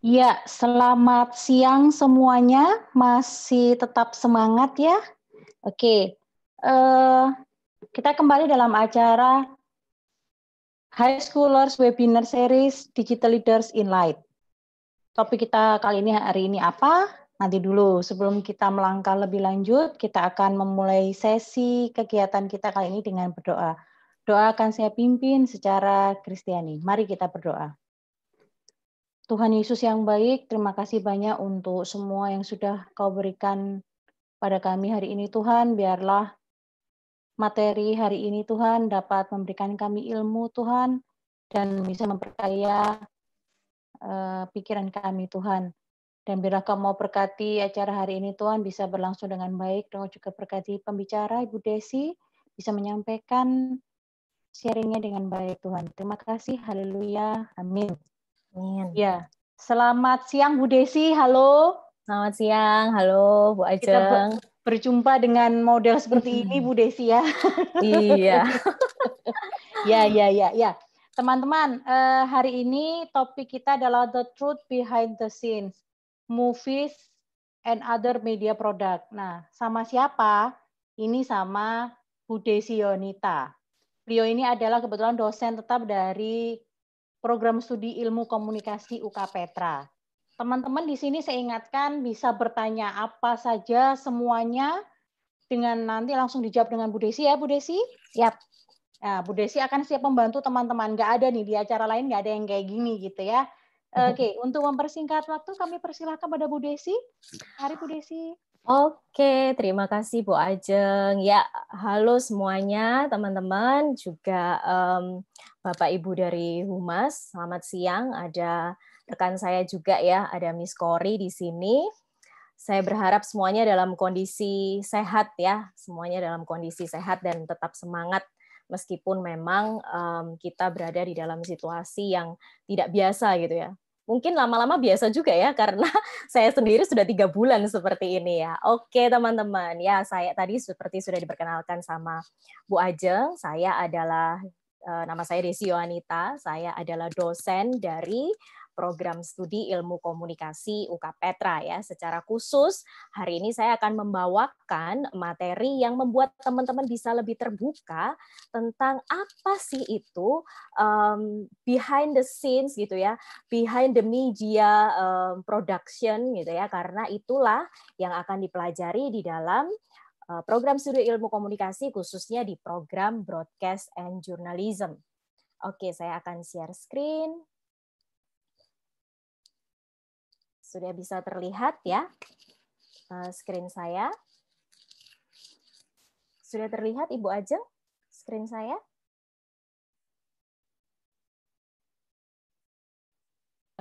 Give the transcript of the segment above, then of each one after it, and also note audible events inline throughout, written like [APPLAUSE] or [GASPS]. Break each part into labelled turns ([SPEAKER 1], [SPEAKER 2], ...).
[SPEAKER 1] Ya, selamat siang semuanya. Masih tetap semangat ya. Oke, uh, kita kembali dalam acara High Schoolers Webinar Series Digital Leaders in Light. Topik kita kali ini hari ini apa? Nanti dulu, sebelum kita melangkah lebih lanjut, kita akan memulai sesi kegiatan kita kali ini dengan berdoa. Doa akan saya pimpin secara Kristiani. Mari kita berdoa. Tuhan Yesus yang baik, terima kasih banyak untuk semua yang sudah kau berikan pada kami hari ini Tuhan. Biarlah materi hari ini Tuhan dapat memberikan kami ilmu Tuhan dan bisa memperkaya uh, pikiran kami Tuhan. Dan bila kau mau berkati acara hari ini Tuhan bisa berlangsung dengan baik dan juga berkati pembicara Ibu Desi bisa menyampaikan sharingnya dengan baik Tuhan. Terima kasih. Haleluya. Amin. Amin. Ya. Selamat siang Bu Desi, halo. Selamat siang, halo Bu Ajeng. Kita berjumpa dengan model seperti hmm. ini Bu Desi ya. [LAUGHS] iya. [LAUGHS] ya, ya, ya, ya. Teman-teman, eh, hari ini topik kita adalah the truth behind the scenes, movies and other media product. Nah, sama siapa? Ini sama Bu Desi Yonita. Beliau ini adalah kebetulan dosen tetap dari program studi ilmu komunikasi UK Petra. Teman-teman di sini saya ingatkan bisa bertanya apa saja semuanya dengan nanti langsung dijawab dengan Bu Desi ya Bu Desi. Yap. Nah, Bu Desi akan siap membantu teman-teman. Gak ada nih di acara lain gak ada yang kayak gini gitu ya. Mm-hmm. Oke, okay, untuk mempersingkat waktu kami persilahkan pada Bu Desi. Mari Bu Desi.
[SPEAKER 2] Oke, terima kasih Bu Ajeng. Ya, halo semuanya teman-teman, juga um, Bapak Ibu dari Humas. Selamat siang. Ada rekan saya juga ya, ada Miss Kori di sini. Saya berharap semuanya dalam kondisi sehat ya, semuanya dalam kondisi sehat dan tetap semangat meskipun memang um, kita berada di dalam situasi yang tidak biasa gitu ya mungkin lama-lama biasa juga ya karena [LAUGHS] saya sendiri sudah tiga bulan seperti ini ya. Oke teman-teman, ya saya tadi seperti sudah diperkenalkan sama Bu Ajeng, saya adalah eh, nama saya Desi Yohanita, saya adalah dosen dari program studi ilmu komunikasi UK Petra ya. Secara khusus hari ini saya akan membawakan materi yang membuat teman-teman bisa lebih terbuka tentang apa sih itu um, behind the scenes gitu ya, behind the media um, production gitu ya. Karena itulah yang akan dipelajari di dalam e, program studi ilmu komunikasi khususnya di program broadcast and journalism. Oke, saya akan share screen. Sudah bisa terlihat ya eh, screen saya? Sudah terlihat Ibu Ajeng screen saya?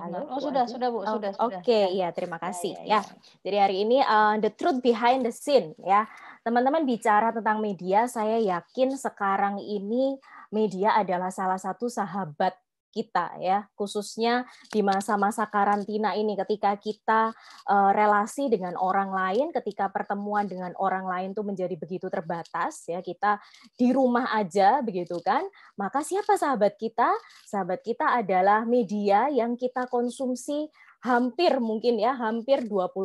[SPEAKER 2] Halo. Oh Bu sudah Ajeng. sudah Bu oh, sudah. Oke okay. Iya, iya, iya, ya terima kasih ya, ya, ya. ya. Jadi hari ini uh, the truth behind the scene ya teman-teman bicara tentang media saya yakin sekarang ini media adalah salah satu sahabat kita ya khususnya di masa-masa karantina ini ketika kita uh, relasi dengan orang lain ketika pertemuan dengan orang lain tuh menjadi begitu terbatas ya kita di rumah aja begitu kan maka siapa sahabat kita sahabat kita adalah media yang kita konsumsi hampir mungkin ya hampir 24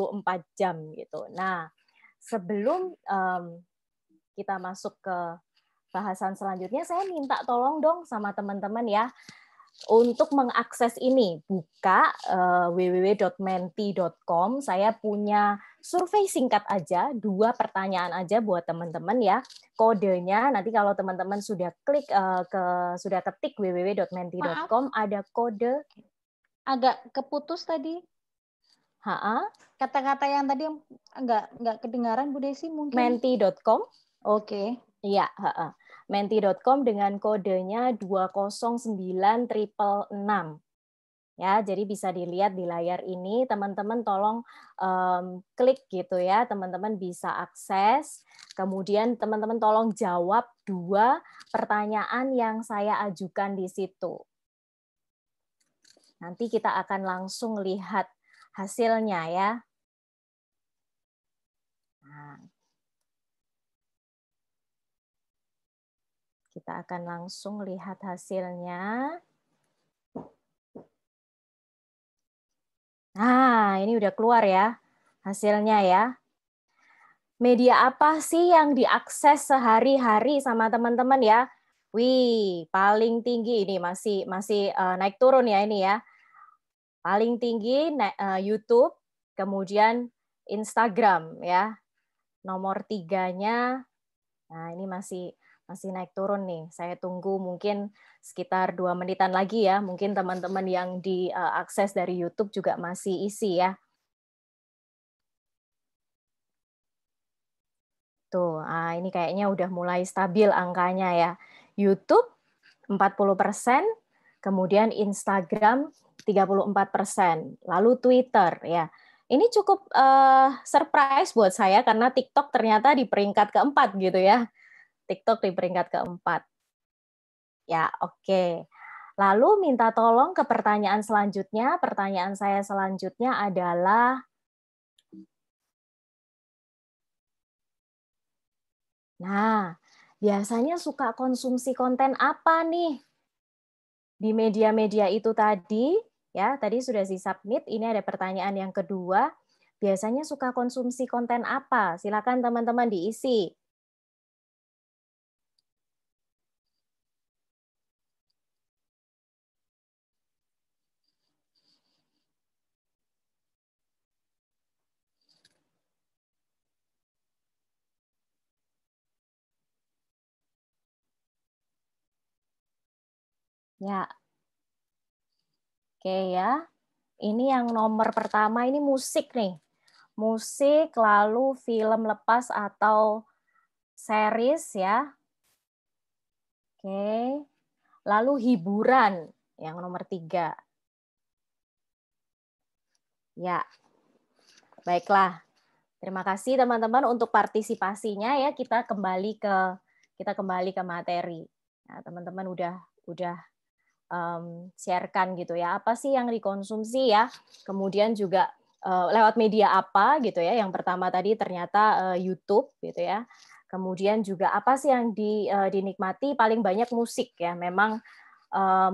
[SPEAKER 2] jam gitu nah sebelum um, kita masuk ke bahasan selanjutnya saya minta tolong dong sama teman-teman ya untuk mengakses ini buka uh, eh, www.menti.com saya punya survei singkat aja dua pertanyaan aja buat teman-teman ya kodenya nanti kalau teman-teman sudah klik uh, ke sudah ketik www.menti.com ada kode agak keputus tadi ha kata-kata yang tadi nggak nggak
[SPEAKER 1] kedengaran Bu Desi mungkin
[SPEAKER 2] menti.com oke okay. iya heeh menti.com dengan kodenya 209666. Ya, jadi bisa dilihat di layar ini, teman-teman tolong um, klik gitu ya, teman-teman bisa akses. Kemudian teman-teman tolong jawab dua pertanyaan yang saya ajukan di situ. Nanti kita akan langsung lihat hasilnya ya. Nah, Kita akan langsung lihat hasilnya. Nah, ini udah keluar ya hasilnya ya. Media apa sih yang diakses sehari-hari sama teman-teman ya? Wih, paling tinggi ini masih masih eh, naik turun ya ini ya. Paling tinggi eh, YouTube, kemudian Instagram ya. Nomor tiganya, nah ini masih masih naik turun nih. Saya tunggu mungkin sekitar dua menitan lagi ya. Mungkin teman-teman yang diakses eh, dari YouTube juga masih isi ya. Tuh, ah, ini kayaknya udah mulai stabil angkanya ya. YouTube 40 persen, kemudian Instagram 34 persen, lalu Twitter ya. Ini cukup uh, surprise buat saya karena TikTok ternyata di peringkat keempat gitu ya TikTok di peringkat keempat. Ya, oke. Okay. Lalu minta tolong ke pertanyaan selanjutnya. Pertanyaan saya selanjutnya adalah Nah, biasanya suka konsumsi konten apa nih? Di media-media itu tadi, ya, tadi sudah di submit, ini ada pertanyaan yang kedua. Biasanya suka konsumsi konten apa? Silakan teman-teman diisi. Ya. Oke ya. Ini yang nomor pertama ini musik nih. Musik lalu film lepas atau series ya. Oke. Lalu hiburan yang nomor tiga. Ya. Baiklah. Terima kasih teman-teman untuk partisipasinya ya. Kita kembali ke kita kembali ke materi. Nah, teman-teman udah udah um, sharekan gitu ya. Apa sih yang dikonsumsi ya? Kemudian juga uh, lewat media apa gitu ya? Yang pertama tadi ternyata uh, YouTube gitu ya. Kemudian juga apa sih yang di, uh, dinikmati paling banyak musik ya. Memang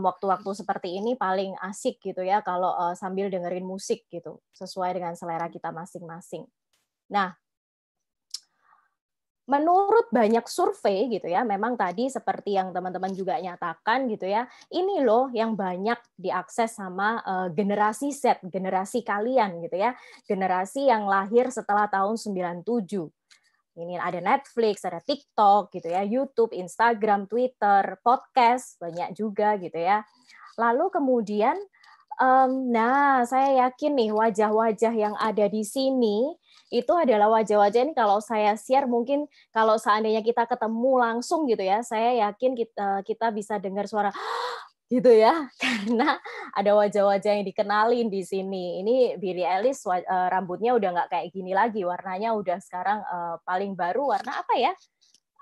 [SPEAKER 2] waktu-waktu seperti ini paling asik gitu ya kalau sambil dengerin musik gitu sesuai dengan selera kita masing-masing. Nah, menurut banyak survei gitu ya, memang tadi seperti yang teman-teman juga nyatakan gitu ya, ini loh yang banyak diakses sama uh, generasi Z, generasi kalian gitu ya, generasi yang lahir setelah tahun 97. Ini ada Netflix, ada TikTok gitu ya, YouTube, Instagram, Twitter, podcast banyak juga gitu ya. Lalu kemudian um, nah, saya yakin nih wajah-wajah yang ada di sini itu adalah wajah-wajah ini kalau saya share mungkin kalau seandainya kita ketemu langsung gitu ya, saya yakin kita eh, kita bisa dengar suara [GASPS] gitu ya [LAUGHS] karena ada wajah-wajah yang dikenalin di sini ini Billy Ellis eh, rambutnya udah nggak kayak gini lagi warnanya udah sekarang eh, paling baru warna apa ya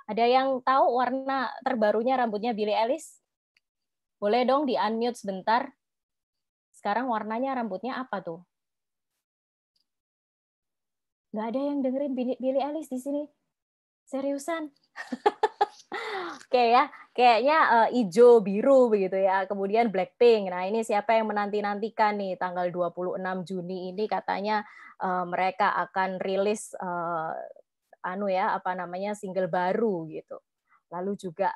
[SPEAKER 2] ada yang tahu warna terbarunya rambutnya Billy Ellis? boleh dong di unmute sebentar sekarang warnanya rambutnya apa tuh nggak ada yang dengerin Billy Alice di sini seriusan [LAUGHS] Oke ya, kayaknya uh, hijau biru begitu ya. Kemudian Blackpink. Nah, ini siapa yang menanti-nantikan nih tanggal 26 Juni ini katanya uh, mereka akan rilis uh, anu ya, apa namanya single baru gitu. Lalu juga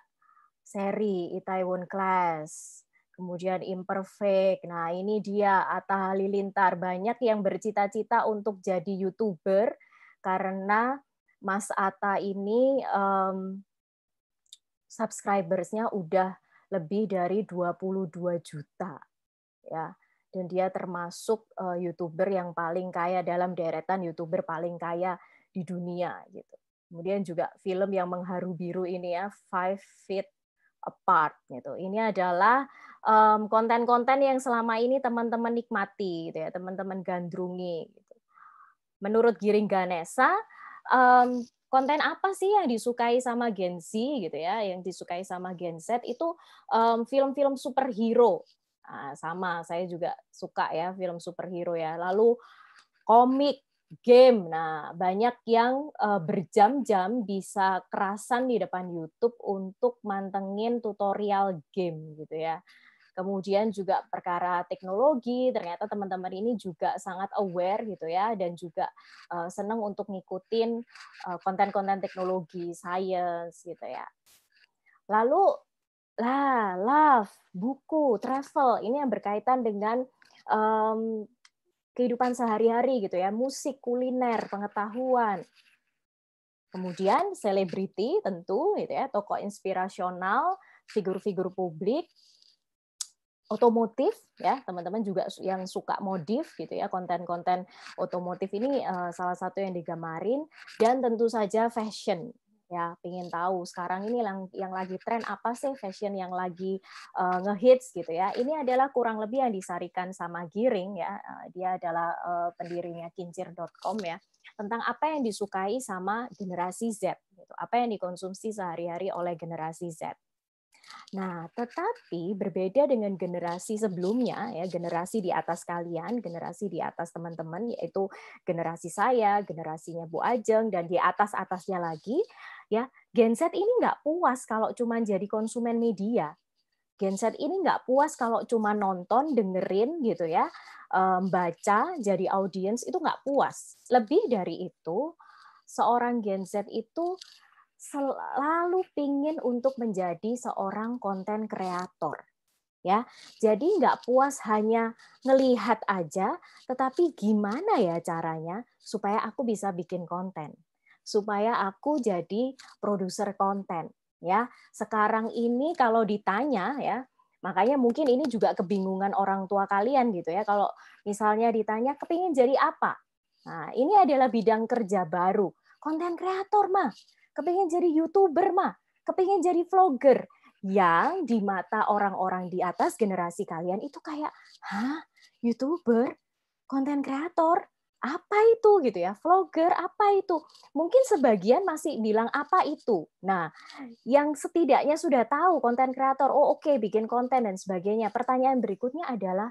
[SPEAKER 2] seri Itaewon Class kemudian imperfect. Nah, ini dia Atta Halilintar. Banyak yang bercita-cita untuk jadi YouTuber karena Mas Atta ini um, subscribersnya udah lebih dari 22 juta. Ya. Dan dia termasuk uh, YouTuber yang paling kaya dalam deretan YouTuber paling kaya di dunia gitu. Kemudian juga film yang mengharu biru ini ya, Five Feet Apart gitu. Ini adalah konten-konten um, yang selama ini teman-teman nikmati gitu ya, teman-teman gandrungi gitu. Menurut Giring Ganesa, um, konten apa sih yang disukai sama Gen Z gitu ya, yang disukai sama Gen Z itu film-film um, superhero. Nah, sama, saya juga suka ya film superhero ya. Lalu komik, game. Nah, banyak yang uh, berjam-jam bisa kerasan di depan YouTube untuk mantengin tutorial game gitu ya. Kemudian juga perkara teknologi, ternyata teman-teman ini juga sangat aware gitu ya dan juga uh, senang untuk ngikutin uh, konten-konten teknologi, science gitu ya. Lalu lah, love, buku, travel, ini yang berkaitan dengan um, kehidupan sehari-hari gitu ya, musik, kuliner, pengetahuan. Kemudian selebriti tentu gitu ya, tokoh inspirasional, figur-figur publik, otomotif ya teman-teman juga yang suka modif gitu ya konten-konten otomotif ini uh, salah satu yang digemarin dan tentu saja fashion ya ingin tahu sekarang ini yang yang lagi tren apa sih fashion yang lagi uh, ngehits gitu ya ini adalah kurang lebih yang disarikan sama Giring ya uh, dia adalah uh, pendirinya kincir.com ya tentang apa yang disukai sama generasi Z gitu apa yang dikonsumsi sehari-hari oleh generasi Z Nah, tetapi berbeda dengan generasi sebelumnya ya, generasi di atas kalian, generasi di atas teman-teman yaitu generasi saya, generasinya Bu Ajeng dan di atas-atasnya lagi ya, Gen Z ini nggak puas kalau cuma jadi konsumen media. Gen Z ini nggak puas kalau cuma nonton, dengerin gitu ya, baca jadi audiens itu nggak puas. Lebih dari itu, seorang Gen Z itu selalu pingin untuk menjadi seorang konten kreator ya. Jadi nggak puas hanya ngelihat aja, tetapi gimana ya caranya supaya aku bisa bikin konten, supaya aku jadi produser konten ya. Sekarang ini kalau ditanya ya, makanya mungkin ini juga kebingungan orang tua kalian gitu ya. Kalau misalnya ditanya kepingin jadi apa? Nah, ini adalah bidang kerja baru. Konten kreator mah kepingin jadi youtuber mah, kepingin jadi vlogger yang di mata orang-orang di atas generasi kalian itu kayak, hah, youtuber, konten kreator, apa itu gitu ya, vlogger apa itu. Mungkin sebagian masih bilang apa itu. Nah, yang setidaknya sudah tahu konten kreator, oh oke okay, bikin konten dan sebagainya. Pertanyaan berikutnya adalah,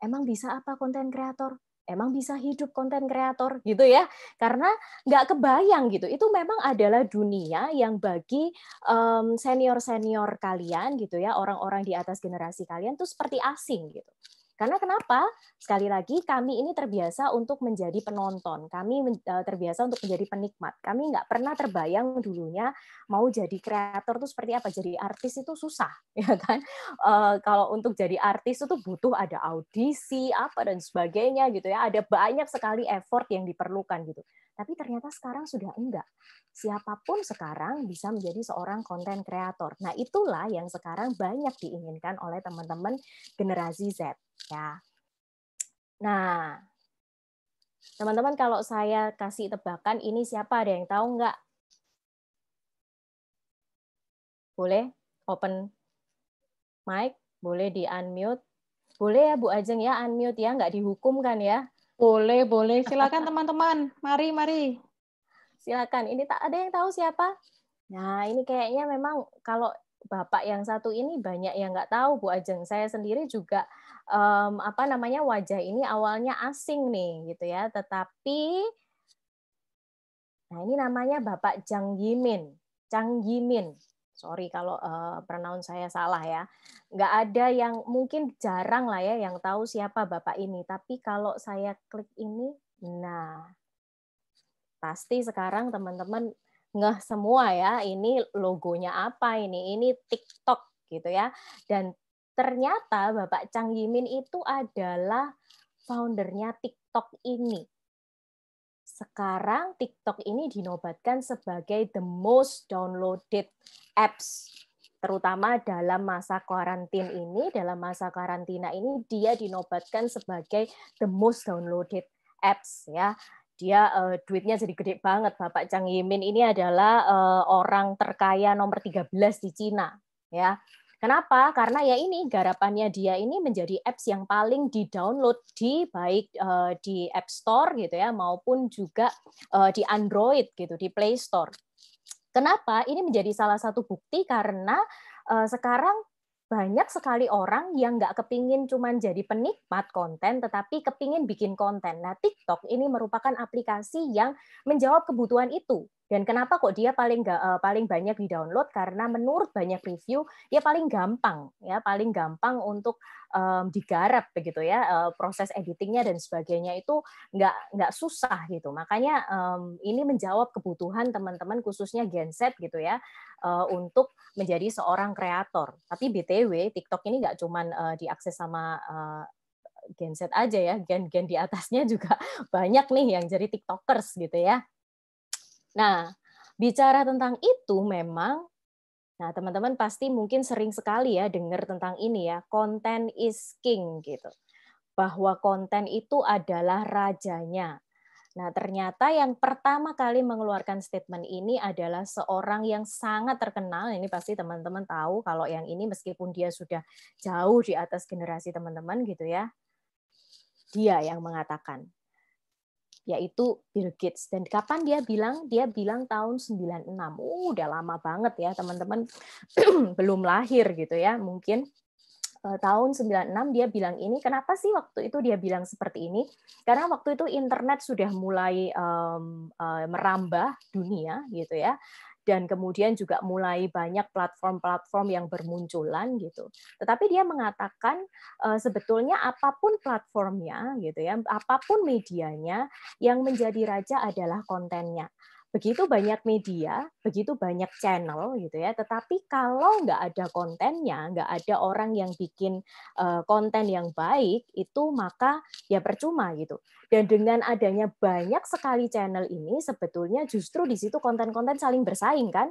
[SPEAKER 2] emang bisa apa konten kreator? emang bisa hidup konten kreator gitu ya karena nggak kebayang gitu itu memang adalah dunia yang bagi um, mmm, senior senior kalian gitu ya orang-orang di atas generasi kalian tuh seperti asing gitu karena kenapa? Sekali lagi, kami ini terbiasa untuk menjadi penonton. Kami e, terbiasa untuk menjadi penikmat. Kami nggak pernah terbayang dulunya mau jadi kreator itu seperti apa. Jadi artis itu susah, [LAUGHS] ya kan? E, kalau untuk jadi artis itu butuh ada audisi, apa dan sebagainya gitu ya. Ada banyak sekali effort yang diperlukan gitu. Tapi ternyata sekarang sudah enggak. Siapapun sekarang bisa menjadi seorang konten kreator. Nah itulah yang sekarang banyak diinginkan oleh teman-teman generasi Z ya. Nah, teman-teman kalau saya kasih tebakan ini siapa ada yang tahu nggak? Boleh open mic, boleh di unmute. Boleh ya Bu Ajeng ya unmute ya, nggak dihukum kan ya? Boleh, boleh. Silakan teman-teman. Mari, mari. Silakan. Ini tak ada yang tahu siapa? Nah, ini kayaknya memang kalau bapak yang satu ini banyak yang nggak tahu Bu Ajeng. Saya sendiri juga um, apa namanya wajah ini awalnya asing nih gitu ya, tetapi nah ini namanya Bapak Jang Yimin, Jang Yimin. Sorry kalau uh, pronoun saya salah ya. Nggak ada yang mungkin jarang lah ya yang tahu siapa Bapak ini. Tapi kalau saya klik ini, nah pasti sekarang teman-teman ngeh semua ya, ini logonya apa ini, ini TikTok gitu ya. Dan ternyata Bapak Chang Yimin itu adalah foundernya TikTok ini. Sekarang TikTok ini dinobatkan sebagai the most downloaded apps terutama dalam masa karantin ini, dalam masa karantina ini dia dinobatkan sebagai the most downloaded apps ya dia uh, duitnya jadi gede banget. Bapak Chang Yimin ini adalah uh, orang terkaya nomor 13 di Cina, ya. Kenapa? Karena ya ini garapannya dia ini menjadi apps yang paling di-download di baik uh, di App Store gitu ya maupun juga uh, di Android gitu, di Play Store. Kenapa? Ini menjadi salah satu bukti karena uh, sekarang banyak sekali orang yang nggak kepingin cuman jadi penikmat konten, tetapi kepingin bikin konten. Nah, TikTok ini merupakan aplikasi yang menjawab kebutuhan itu. Dan kenapa kok dia paling uh, paling banyak di download? Karena menurut banyak review dia paling gampang ya, paling gampang untuk um, digarap begitu ya uh, proses editingnya dan sebagainya itu nggak nggak susah gitu. Makanya um, ini menjawab kebutuhan teman-teman khususnya genset gitu ya uh, untuk menjadi seorang kreator. Tapi btw TikTok ini nggak cuman uh, diakses sama uh, Gen Z aja ya, gen-gen di atasnya juga [LAUGHS] banyak nih yang jadi TikTokers gitu ya. Nah, bicara tentang itu memang Nah, teman-teman pasti mungkin sering sekali ya dengar tentang ini ya, konten is king gitu. Bahwa konten itu adalah rajanya. Nah, ternyata yang pertama kali mengeluarkan statement ini adalah seorang yang sangat terkenal. Ini pasti teman-teman tahu kalau yang ini meskipun dia sudah jauh di atas generasi teman-teman gitu ya. Dia yang mengatakan, yaitu Bill Gates. Dan kapan dia bilang? Dia bilang tahun 96. Uh, udah lama banget ya, teman-teman. [CLEARS THROAT] Belum lahir gitu ya, mungkin eh, tahun 96 dia bilang ini kenapa sih waktu itu dia bilang seperti ini karena waktu itu internet sudah mulai um, uh, merambah dunia gitu ya dan kemudian juga mulai banyak platform-platform yang bermunculan gitu. Tetapi dia mengatakan eh, sebetulnya apapun platformnya gitu ya, apapun medianya yang menjadi raja adalah kontennya begitu banyak media, begitu banyak channel gitu ya. Tetapi kalau nggak ada kontennya, nggak ada orang yang bikin eh, konten yang baik, itu maka ya percuma gitu. Dan dengan adanya banyak sekali channel ini, sebetulnya justru di situ konten-konten saling bersaing kan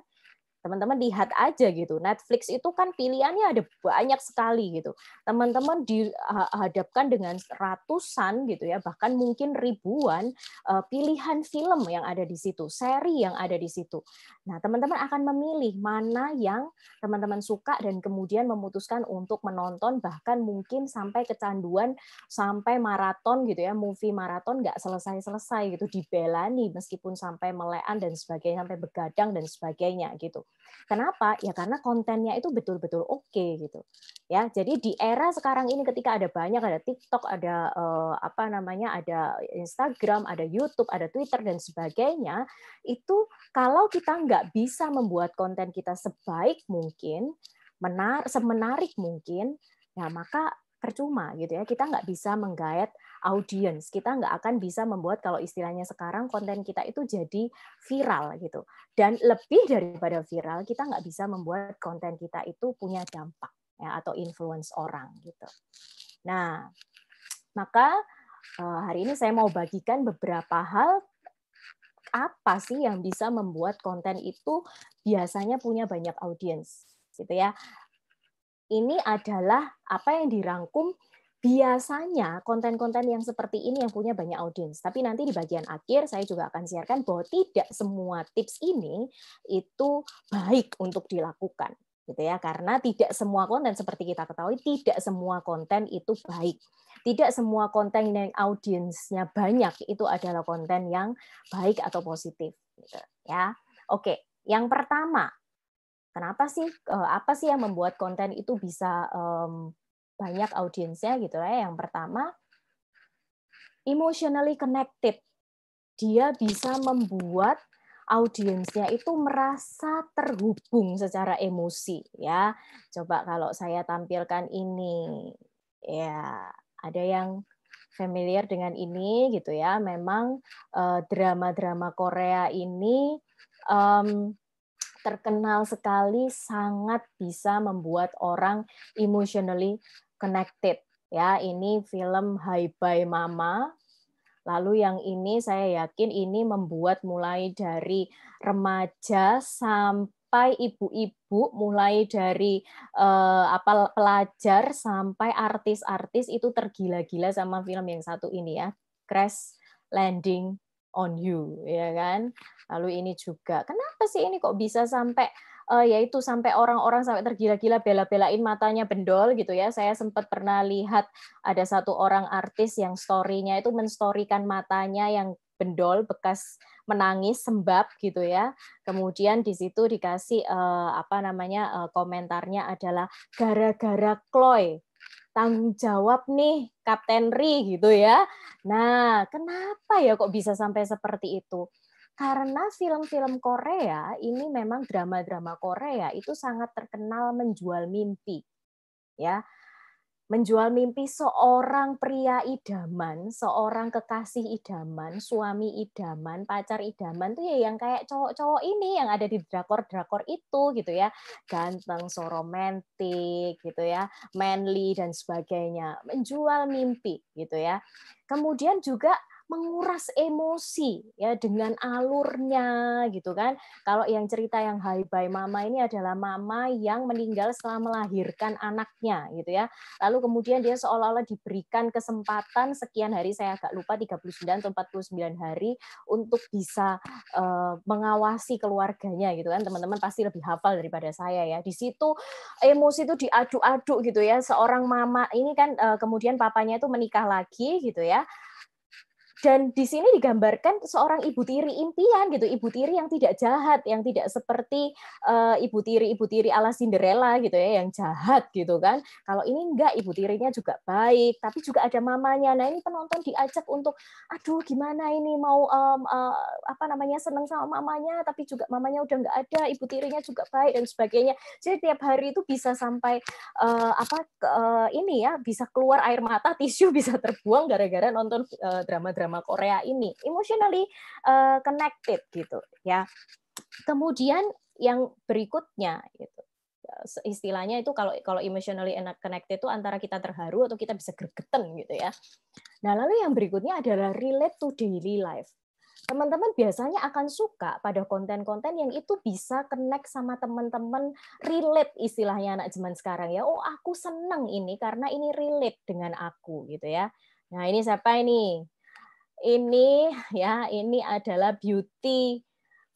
[SPEAKER 2] teman-teman lihat aja gitu. Netflix itu kan pilihannya ada banyak sekali gitu. Teman-teman dihadapkan dengan ratusan gitu ya, bahkan mungkin ribuan eh, pilihan film yang ada di situ, seri yang ada di situ. Nah, teman-teman akan memilih mana yang teman-teman suka dan kemudian memutuskan untuk menonton bahkan mungkin sampai kecanduan sampai maraton gitu ya, movie maraton nggak selesai-selesai gitu dibelani meskipun sampai melean dan sebagainya sampai begadang dan sebagainya gitu. Kenapa? Ya karena kontennya itu betul-betul oke okay, gitu. Ya, jadi di era sekarang ini ketika ada banyak ada TikTok, ada eh, apa namanya, ada Instagram, ada YouTube, ada Twitter dan sebagainya, itu kalau kita nggak bisa membuat konten kita sebaik mungkin, menar semenarik mungkin, ya maka percuma gitu ya. Kita nggak bisa menggaet audiens, kita nggak akan bisa membuat kalau istilahnya sekarang konten kita itu jadi viral gitu. Dan lebih daripada viral, kita nggak bisa membuat konten kita itu punya dampak ya, atau influence orang gitu. Nah, maka eh, hari ini saya mau bagikan beberapa hal apa sih yang bisa membuat konten itu biasanya punya banyak audiens gitu ya ini adalah apa yang dirangkum biasanya konten-konten yang seperti ini yang punya banyak audiens. Tapi nanti di bagian akhir saya juga akan siarkan bahwa tidak semua tips ini itu baik untuk dilakukan gitu ya karena tidak semua konten seperti kita ketahui tidak semua konten itu baik tidak semua konten yang audiensnya banyak itu adalah konten yang baik atau positif gitu ya oke yang pertama kenapa sih eh, apa sih yang membuat konten itu bisa um, banyak audiensnya gitu ya yang pertama emotionally connected dia bisa membuat audiensnya itu merasa terhubung secara emosi ya coba kalau saya tampilkan ini ya ada yang familiar dengan ini gitu ya memang eh, drama-drama uh, Korea ini um, terkenal sekali sangat bisa membuat orang emotionally connected. Ya, ini film Hai Bye Mama. Lalu yang ini saya yakin ini membuat mulai dari remaja sampai ibu-ibu, mulai dari uh, apa pelajar sampai artis-artis itu tergila-gila sama film yang satu ini ya. Crash Landing on you ya kan lalu ini juga kenapa sih ini kok bisa sampai uh, eh, yaitu sampai orang-orang sampai tergila-gila bela-belain matanya bendol gitu ya saya sempat pernah lihat ada satu orang artis yang story-nya itu menstorikan matanya yang bendol bekas menangis sembab gitu ya. Kemudian di situ dikasih eh, apa namanya eh, komentarnya adalah gara-gara Chloe tanggung jawab nih Kapten Ri gitu ya. Nah, kenapa ya kok bisa sampai seperti itu? Karena film-film Korea ini memang drama-drama Korea itu sangat terkenal menjual mimpi. Ya, menjual mimpi seorang pria idaman, seorang kekasih idaman, suami idaman, pacar idaman tuh ya yang kayak cowok-cowok ini yang ada di drakor-drakor itu gitu ya. Ganteng, so romantik gitu ya, manly dan sebagainya. Menjual mimpi gitu ya. Kemudian juga menguras emosi ya dengan alurnya gitu kan. Kalau yang cerita yang Hai Bye Mama ini adalah mama yang meninggal setelah melahirkan anaknya gitu ya. Lalu kemudian dia seolah-olah diberikan kesempatan sekian hari saya agak lupa 39 atau 49 hari untuk bisa uh, mengawasi keluarganya gitu kan. Teman-teman pasti lebih hafal daripada saya ya. Di situ emosi itu diaduk-aduk gitu ya. Seorang mama ini kan uh, kemudian papanya itu menikah lagi gitu ya dan di sini digambarkan seorang ibu tiri impian gitu, ibu tiri yang tidak jahat, yang tidak seperti uh, ibu tiri ibu tiri ala Cinderella gitu ya, yang jahat gitu kan. Kalau ini enggak, ibu tirinya juga baik, tapi juga ada mamanya. Nah ini penonton diajak untuk, aduh gimana ini mau um, uh, apa namanya seneng sama mamanya, tapi juga mamanya udah enggak ada, ibu tirinya juga baik dan sebagainya. Jadi tiap hari itu bisa sampai uh, apa uh, ini ya, bisa keluar air mata, [LAUGHS] tisu bisa terbuang gara-gara nonton Uh, drama -drama drama Korea ini emotionally uh, connected gitu ya kemudian yang berikutnya gitu istilahnya itu kalau kalau emotionally connected itu antara kita terharu atau kita bisa gergeten gitu ya nah lalu yang berikutnya adalah relate to daily life teman-teman biasanya akan suka pada konten-konten yang itu bisa connect sama teman-teman relate istilahnya anak zaman sekarang ya. Oh, aku seneng ini karena ini relate dengan aku gitu ya. Nah, ini siapa ini? ini ya ini adalah beauty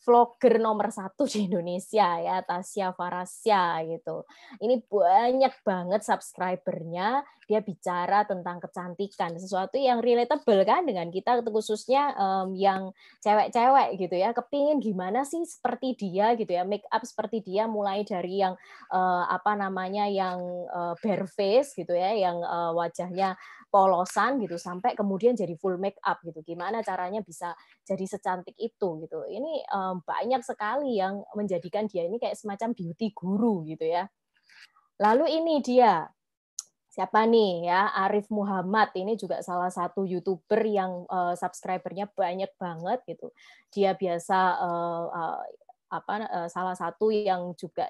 [SPEAKER 2] vlogger nomor satu di Indonesia ya Tasya Farasya gitu. Ini banyak banget subscribernya dia bicara tentang kecantikan sesuatu yang relatable kan dengan kita khususnya um, yang cewek-cewek gitu ya kepingin gimana sih seperti dia gitu ya make up seperti dia mulai dari yang uh, apa namanya yang uh, bare face gitu ya yang uh, wajahnya polosan gitu sampai kemudian jadi full make up gitu gimana caranya bisa jadi secantik itu gitu ini um, banyak sekali yang menjadikan dia ini kayak semacam beauty guru gitu ya lalu ini dia siapa nih ya Arif Muhammad ini juga salah satu youtuber yang uh, subscribernya banyak banget gitu dia biasa uh, uh, apa uh, salah satu yang juga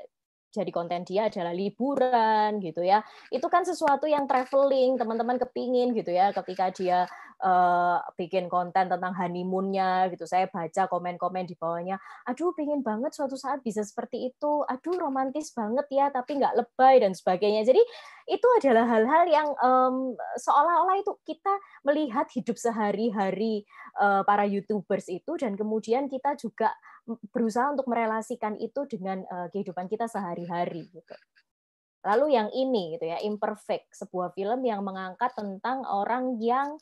[SPEAKER 2] jadi konten dia adalah liburan gitu ya. Itu kan sesuatu yang traveling, teman-teman kepingin gitu ya ketika dia uh, bikin konten tentang honeymoonnya gitu. Saya baca komen-komen di bawahnya, aduh pingin banget suatu saat bisa seperti itu, aduh romantis banget ya tapi nggak lebay dan sebagainya. Jadi itu adalah hal-hal yang um, seolah-olah itu kita melihat hidup sehari-hari uh, para youtubers itu dan kemudian kita juga berusaha untuk merelasikan itu dengan uh, kehidupan kita sehari-hari gitu. Lalu yang ini gitu ya, Imperfect, sebuah film yang mengangkat tentang orang yang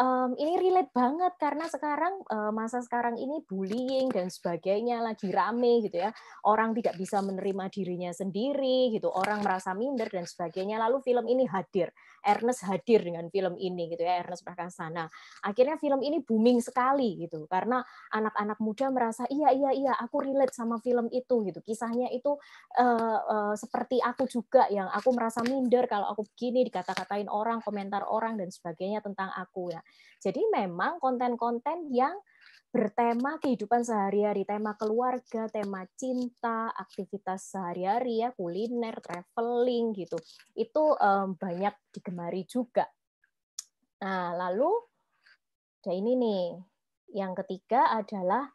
[SPEAKER 2] um, ini relate banget karena sekarang uh, masa sekarang ini bullying dan sebagainya lagi rame gitu ya. Orang tidak bisa menerima dirinya sendiri gitu, orang merasa minder dan sebagainya. Lalu film ini hadir. Ernest hadir dengan film ini gitu ya, Ernest Prakasana. Akhirnya film ini booming sekali gitu karena anak-anak muda merasa iya iya iya aku relate sama film itu gitu. Kisahnya itu uh, uh, seperti aku juga yang aku merasa minder kalau aku begini dikata-katain orang, komentar orang dan sebagainya tentang aku ya. Jadi memang konten-konten yang bertema kehidupan sehari-hari, tema keluarga, tema cinta, aktivitas sehari-hari ya, kuliner, traveling gitu. Itu um, banyak digemari juga. Nah, lalu ada ini nih. Yang ketiga adalah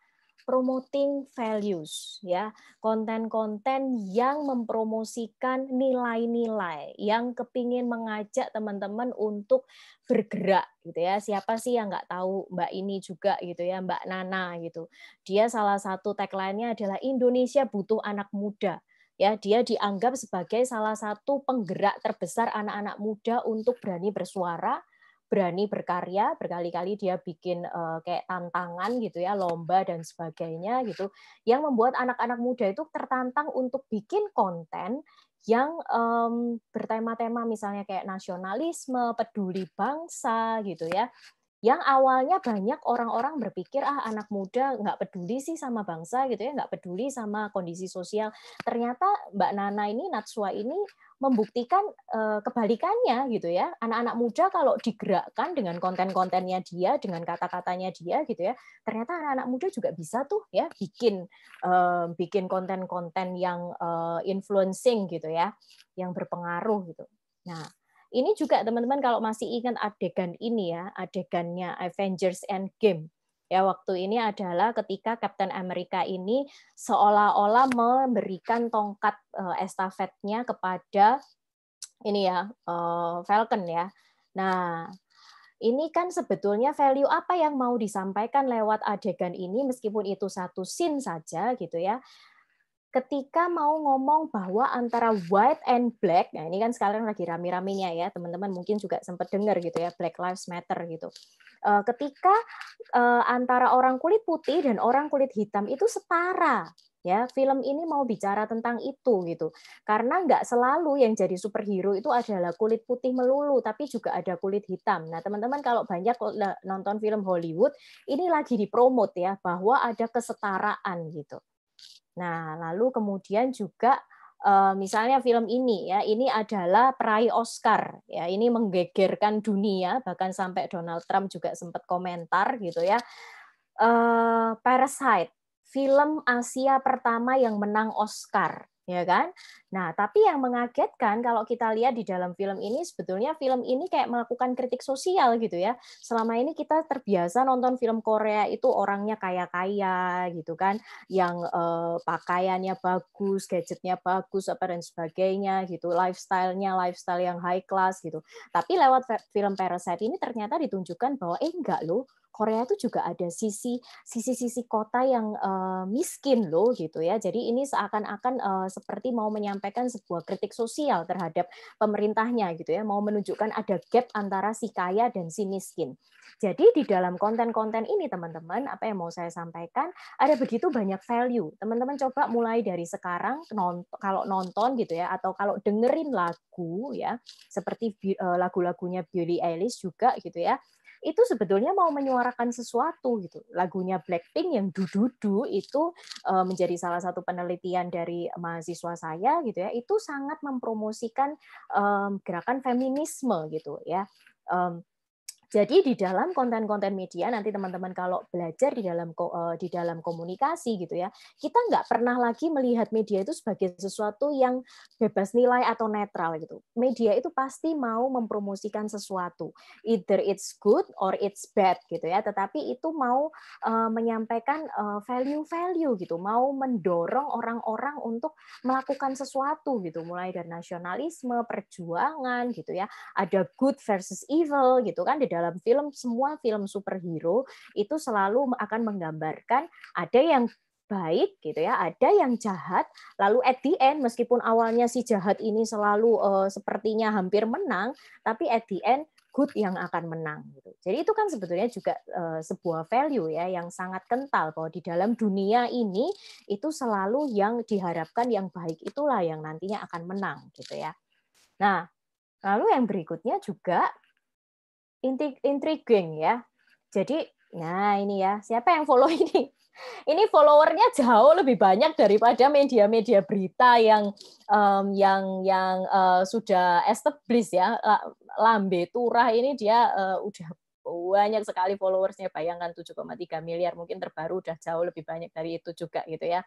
[SPEAKER 2] promoting values ya, konten-konten yang mempromosikan nilai-nilai yang kepingin mengajak teman-teman untuk bergerak gitu ya. Siapa sih yang nggak tahu Mbak ini juga gitu ya, Mbak Nana gitu. Dia salah satu tagline-nya adalah Indonesia butuh anak muda ya dia dianggap sebagai salah satu penggerak terbesar anak-anak muda untuk berani bersuara berani berkarya berkali-kali dia bikin uh, kayak tantangan gitu ya lomba dan sebagainya gitu yang membuat anak-anak muda itu tertantang untuk bikin konten yang um, bertema-tema misalnya kayak nasionalisme, peduli bangsa gitu ya, yang awalnya banyak orang-orang berpikir ah anak muda nggak peduli sih sama bangsa gitu ya nggak peduli sama kondisi sosial ternyata Mbak Nana ini Natsua ini membuktikan uh, kebalikannya gitu ya anak-anak muda kalau digerakkan dengan konten-kontennya dia dengan kata-katanya dia gitu ya ternyata anak-anak muda juga bisa tuh ya bikin uh, bikin konten-konten yang eh, influencing gitu ya yang berpengaruh gitu nah ini juga teman-teman kalau masih ingat adegan ini ya, adegannya Avengers Endgame. Ya, waktu ini adalah ketika Captain America ini seolah-olah memberikan tongkat eh, estafetnya kepada ini ya, eh, Falcon ya. Nah, ini kan sebetulnya value apa yang mau disampaikan lewat adegan ini meskipun itu satu scene saja gitu ya ketika mau ngomong bahwa antara white and black, nah ini kan sekarang lagi rame-ramenya ya, teman-teman mungkin juga sempat dengar gitu ya, Black Lives Matter gitu. Eh, ketika eh, antara orang kulit putih dan orang kulit hitam itu setara, ya film ini mau bicara tentang itu gitu karena nggak selalu yang jadi superhero itu adalah kulit putih melulu tapi juga ada kulit hitam nah teman-teman kalau banyak nonton film Hollywood ini lagi dipromot ya bahwa ada kesetaraan gitu Nah, lalu kemudian juga eh, misalnya film ini ya, ini adalah peraih Oscar ya, ini menggegerkan dunia bahkan sampai Donald Trump juga sempat komentar gitu ya. Eh, Parasite, film Asia pertama yang menang Oscar ya kan? Nah, tapi yang mengagetkan kalau kita lihat di dalam film ini sebetulnya film ini kayak melakukan kritik sosial gitu ya. Selama ini kita terbiasa nonton film Korea itu orangnya kaya-kaya gitu kan, yang eh, pakaiannya bagus, gadgetnya bagus apa dan sebagainya gitu, lifestylenya lifestyle yang high class gitu. Tapi lewat film Parasite ini ternyata ditunjukkan bahwa eh enggak loh, Korea itu juga ada sisi sisi-sisi kota yang uh, miskin loh gitu ya. Jadi ini seakan-akan uh, seperti mau menyampaikan sebuah kritik sosial terhadap pemerintahnya gitu ya, mau menunjukkan ada gap antara si kaya dan si miskin. Jadi di dalam konten-konten ini teman-teman, apa yang mau saya sampaikan, ada begitu banyak value. Teman-teman coba mulai dari sekarang nonton, kalau nonton gitu ya atau kalau dengerin lagu ya, seperti lagu-lagunya Billie Eilish juga gitu ya itu sebetulnya mau menyuarakan sesuatu gitu. Lagunya Blackpink yang dududu itu eh, menjadi salah satu penelitian dari mahasiswa saya gitu ya. Itu sangat mempromosikan eh, gerakan feminisme gitu ya. Jadi di dalam konten-konten media nanti teman-teman kalau belajar di dalam eh, di dalam komunikasi gitu ya, kita nggak pernah lagi melihat media itu sebagai sesuatu yang bebas nilai atau netral gitu. Media itu pasti mau mempromosikan sesuatu, either it's good or it's bad gitu ya. Tetapi itu mau eh, menyampaikan eh, value-value gitu, mau mendorong orang-orang untuk melakukan sesuatu gitu, mulai dari nasionalisme, perjuangan gitu ya. Ada good versus evil gitu kan di dalam film semua film superhero itu selalu akan menggambarkan ada yang baik gitu ya, ada yang jahat, lalu at the end meskipun awalnya si jahat ini selalu uh, sepertinya hampir menang, tapi at the end good yang akan menang gitu. Jadi itu kan sebetulnya juga uh, sebuah value ya yang sangat kental bahwa di dalam dunia ini itu selalu yang diharapkan yang baik itulah yang nantinya akan menang gitu ya. Nah, lalu yang berikutnya juga inti intriguing ya. Jadi, nah ini ya, siapa yang follow [LAUGHS] ini? Ini followernya jauh lebih banyak daripada media-media berita yang um, yang yang uh, sudah established ya. Lambe Turah ini dia uh, udah banyak sekali followersnya bayangkan 7,3 miliar mungkin terbaru udah jauh lebih banyak dari itu juga gitu ya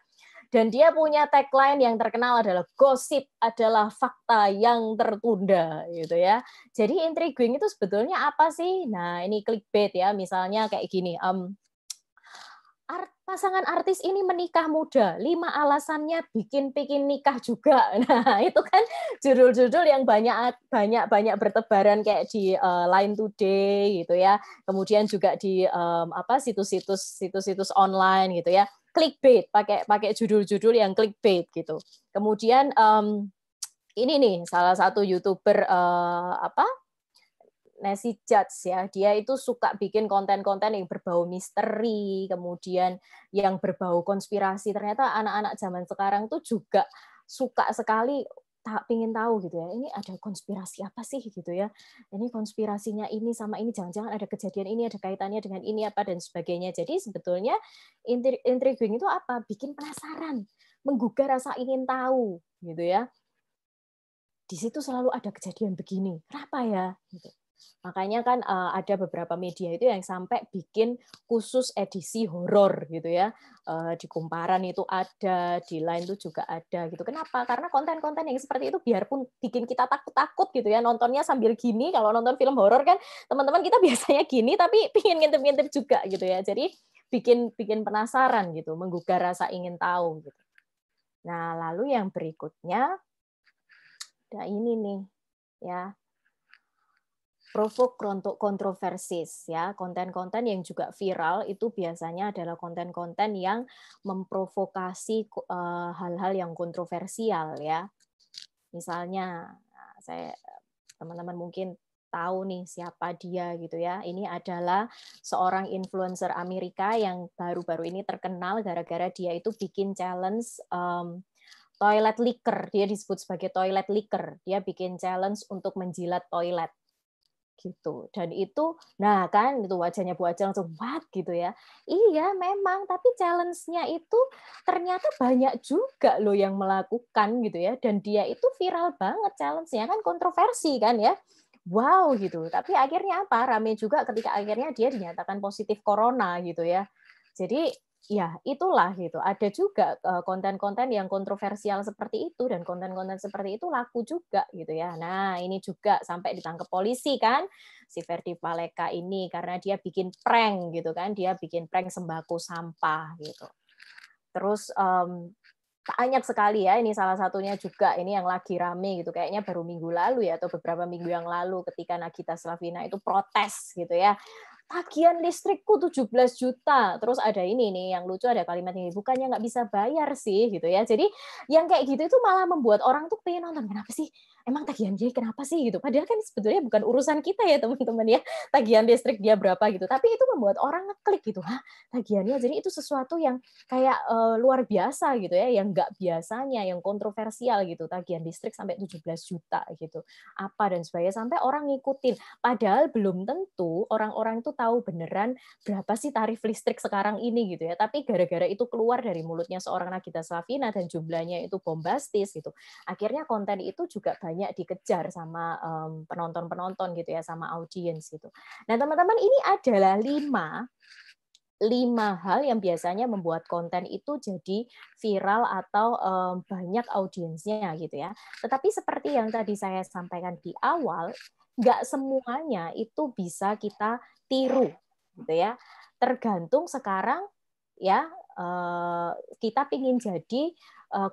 [SPEAKER 2] dan dia punya tagline yang terkenal adalah gosip adalah fakta yang tertunda gitu ya jadi intriguing itu sebetulnya apa sih nah ini clickbait ya misalnya kayak gini um, pasangan artis ini menikah muda, lima alasannya bikin-bikin nikah juga. [LAUGHS] Nah, itu kan judul-judul yang banyak banyak banyak bertebaran kayak di uh, Line Today gitu ya. Kemudian juga di um, apa situs-situs situs-situs online gitu ya. Clickbait, pakai pakai judul-judul yang clickbait gitu. Kemudian um, ini nih salah satu youtuber uh, apa Nancy Judge ya. Dia itu suka bikin konten-konten yang berbau misteri, kemudian yang berbau konspirasi. Ternyata anak-anak zaman sekarang tuh juga suka sekali tak pingin tahu gitu ya ini ada konspirasi apa sih gitu ya ini konspirasinya ini sama ini jangan-jangan ada kejadian ini ada kaitannya dengan ini apa dan sebagainya jadi sebetulnya intriguing itu apa bikin penasaran menggugah rasa ingin tahu gitu ya di situ selalu ada kejadian begini kenapa ya gitu. Makanya kan eh, ada beberapa media itu yang sampai bikin khusus edisi horor gitu ya. Uh, di kumparan itu ada, di lain itu juga ada gitu. Kenapa? Karena konten-konten yang seperti itu biarpun bikin kita takut-takut gitu ya. Nontonnya sambil gini, kalau nonton film horor kan teman-teman kita [LAUGHS] biasanya gini tapi pingin ngintip-ngintip juga gitu ya. Jadi bikin bikin penasaran gitu, menggugah rasa ingin tahu gitu. Nah, lalu yang berikutnya ada nah ini nih ya provoke kontroversis ya konten-konten yang juga viral itu biasanya adalah konten-konten yang memprovokasi hal eh, hal-hal yang kontroversial ya misalnya nah, saya teman-teman mungkin tahu nih siapa dia gitu ya. Ini adalah seorang influencer Amerika yang baru-baru ini terkenal gara-gara dia itu bikin challenge um, toilet licker. Dia disebut sebagai toilet licker. Dia bikin challenge untuk menjilat toilet gitu dan itu nah kan itu wajahnya Bu Aja langsung what gitu ya iya memang tapi challenge-nya itu ternyata banyak juga loh yang melakukan gitu ya dan dia itu viral banget challenge-nya kan kontroversi kan ya wow gitu tapi akhirnya apa rame juga ketika akhirnya dia dinyatakan positif corona gitu ya jadi ya itulah gitu. Ada juga konten-konten yang kontroversial seperti itu dan konten-konten seperti itu laku juga gitu ya. Nah, ini juga sampai ditangkap polisi kan si Verdi Paleka ini karena dia bikin prank gitu kan, dia bikin prank sembako sampah gitu. Terus um, mmm, banyak sekali ya ini salah satunya juga ini yang lagi rame gitu kayaknya baru minggu lalu ya atau beberapa minggu yang lalu ketika Nagita Slavina itu protes gitu ya tagihan listrikku 17 juta. Terus ada ini nih yang lucu ada kalimat ini bukannya nggak bisa bayar sih gitu ya. Jadi yang kayak gitu itu malah membuat orang tuh pengen nonton. Kenapa sih emang tagihan dia kenapa sih gitu padahal kan sebetulnya bukan urusan kita ya teman-teman ya tagihan listrik dia berapa gitu tapi itu membuat orang ngeklik gitu Hah, tagihannya jadi itu sesuatu yang kayak uh, luar biasa gitu ya yang nggak biasanya yang kontroversial gitu tagihan listrik sampai 17 juta gitu apa dan sebagainya sampai orang ngikutin padahal belum tentu orang-orang itu tahu beneran berapa sih tarif listrik sekarang ini gitu ya tapi gara-gara itu keluar dari mulutnya seorang Nagita Slavina dan jumlahnya itu bombastis gitu akhirnya konten itu juga banyak dikejar sama mmm, penonton-penonton um, gitu ya, sama audiens gitu. Nah teman-teman ini adalah lima lima hal yang biasanya membuat konten itu jadi viral atau um, banyak audiensnya gitu ya. Tetapi seperti yang tadi saya sampaikan di awal, nggak semuanya itu bisa kita tiru gitu ya. Tergantung sekarang ya kita pingin jadi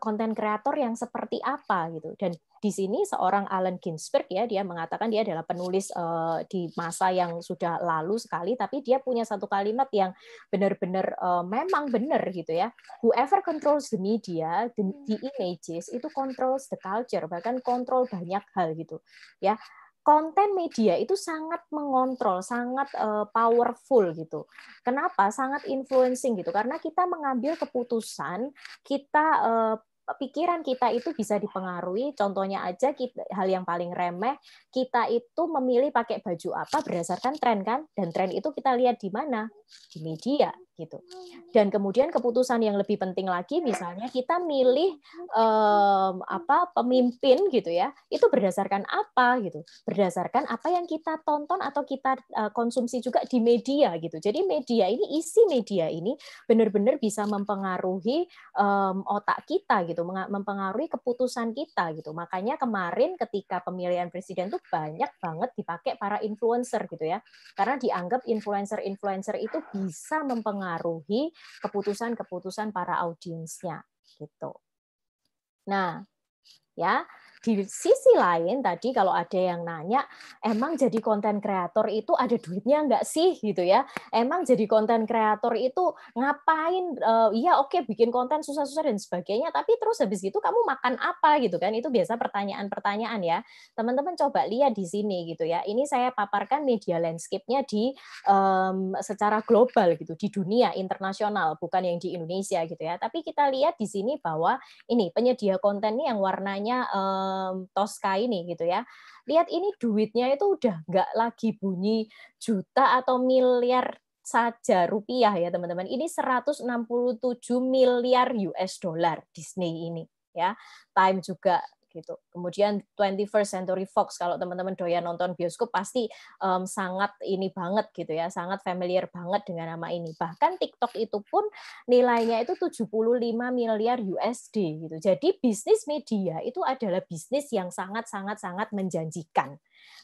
[SPEAKER 2] konten kreator yang seperti apa gitu dan di sini seorang Allen Ginsberg ya dia mengatakan dia adalah penulis uh, di masa yang sudah lalu sekali tapi dia punya satu kalimat yang benar-benar uh, memang benar gitu ya whoever controls the media the, the hmm. images itu controls the culture bahkan kontrol banyak hal gitu ya konten media itu sangat mengontrol, sangat uh, powerful gitu. Kenapa? Sangat influencing gitu. Karena kita mengambil keputusan, kita uh, pikiran kita itu bisa dipengaruhi. Contohnya aja kita, hal yang paling remeh, kita itu memilih pakai baju apa berdasarkan tren kan? Dan tren itu kita lihat di mana? Di media gitu. Dan kemudian keputusan yang lebih penting lagi misalnya kita milih um, apa pemimpin gitu ya. Itu berdasarkan apa gitu? Berdasarkan apa yang kita tonton atau kita e, konsumsi juga di media gitu. Jadi media ini isi media ini benar-benar bisa mempengaruhi um, otak kita gitu gitu mempengaruhi keputusan kita gitu makanya kemarin ketika pemilihan presiden tuh banyak banget dipakai para influencer gitu ya karena dianggap influencer-influencer itu bisa mempengaruhi keputusan-keputusan para audiensnya gitu nah ya di sisi lain tadi kalau ada yang nanya, emang jadi konten kreator itu ada duitnya nggak sih gitu ya? Emang jadi konten kreator itu ngapain? Uh, oke okay, bikin konten susah-susah dan sebagainya, tapi terus habis itu kamu makan apa gitu kan? Itu biasa pertanyaan-pertanyaan ya. Teman-teman coba lihat di sini gitu ya. Ini saya paparkan media landscape-nya di um, secara global gitu, di dunia internasional, bukan yang di Indonesia gitu ya. Tapi kita lihat di sini bahwa ini penyedia konten yang warnanya um, um, Tosca ini gitu ya. Lihat ini duitnya itu udah nggak lagi bunyi juta atau miliar saja rupiah ya teman-teman. Ini 167 miliar US dollar Disney ini ya. Time juga gitu. Kemudian 21st Century Fox kalau teman-teman doyan nonton bioskop pasti um, sangat ini banget gitu ya, sangat familiar banget dengan nama ini. Bahkan TikTok itu pun nilainya itu 75 miliar USD gitu. Jadi bisnis media itu adalah bisnis yang sangat-sangat sangat menjanjikan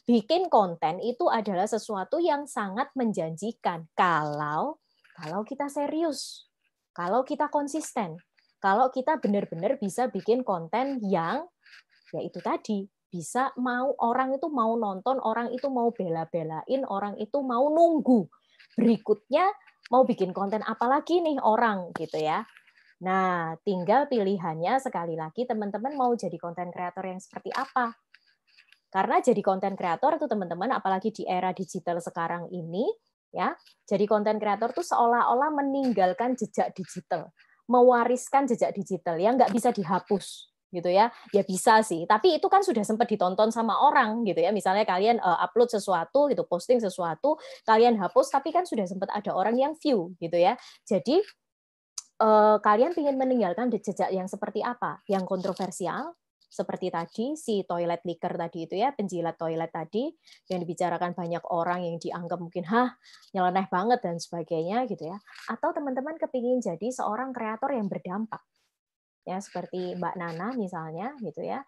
[SPEAKER 2] bikin konten itu adalah sesuatu yang sangat menjanjikan kalau kalau kita serius, kalau kita konsisten, kalau kita benar-benar bisa bikin konten yang ya itu tadi bisa mau orang itu mau nonton, orang itu mau bela-belain, orang itu mau nunggu berikutnya mau bikin konten apa lagi nih orang gitu ya. Nah, tinggal pilihannya sekali lagi teman-teman mau jadi konten kreator yang seperti apa. Karena jadi konten kreator itu teman-teman apalagi di era digital sekarang ini ya. Jadi konten kreator tuh seolah-olah meninggalkan jejak digital, mewariskan jejak digital yang nggak bisa dihapus gitu ya ya bisa sih tapi itu kan sudah sempat ditonton sama orang gitu ya misalnya kalian eh, upload sesuatu gitu posting sesuatu kalian hapus tapi kan sudah sempat ada orang yang view gitu ya jadi uh, kalian ingin meninggalkan jejak yang seperti apa yang kontroversial seperti tadi si toilet liker tadi itu ya penjilat toilet tadi yang dibicarakan banyak orang yang dianggap mungkin hah nyeleneh banget dan sebagainya gitu ya atau teman-teman kepingin jadi seorang kreator yang berdampak ya seperti Mbak Nana misalnya gitu ya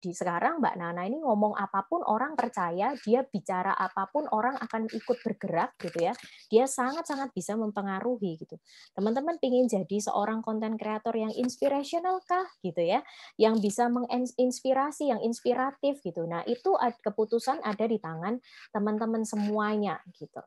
[SPEAKER 2] di sekarang Mbak Nana ini ngomong apapun orang percaya, dia bicara apapun orang akan ikut bergerak gitu ya. Dia sangat-sangat bisa mempengaruhi gitu. Teman-teman pingin jadi seorang konten kreator yang inspirational kah gitu ya, yang bisa menginspirasi, yang inspiratif gitu. Nah, itu keputusan ada di tangan teman-teman semuanya gitu.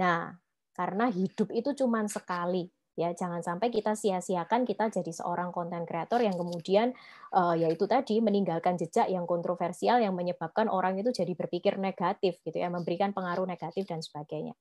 [SPEAKER 2] Nah, karena hidup itu cuma sekali ya jangan sampai kita sia-siakan kita jadi seorang konten kreator yang kemudian uh, eh, yaitu tadi meninggalkan jejak yang kontroversial yang menyebabkan orang itu jadi berpikir negatif gitu ya memberikan pengaruh negatif dan sebagainya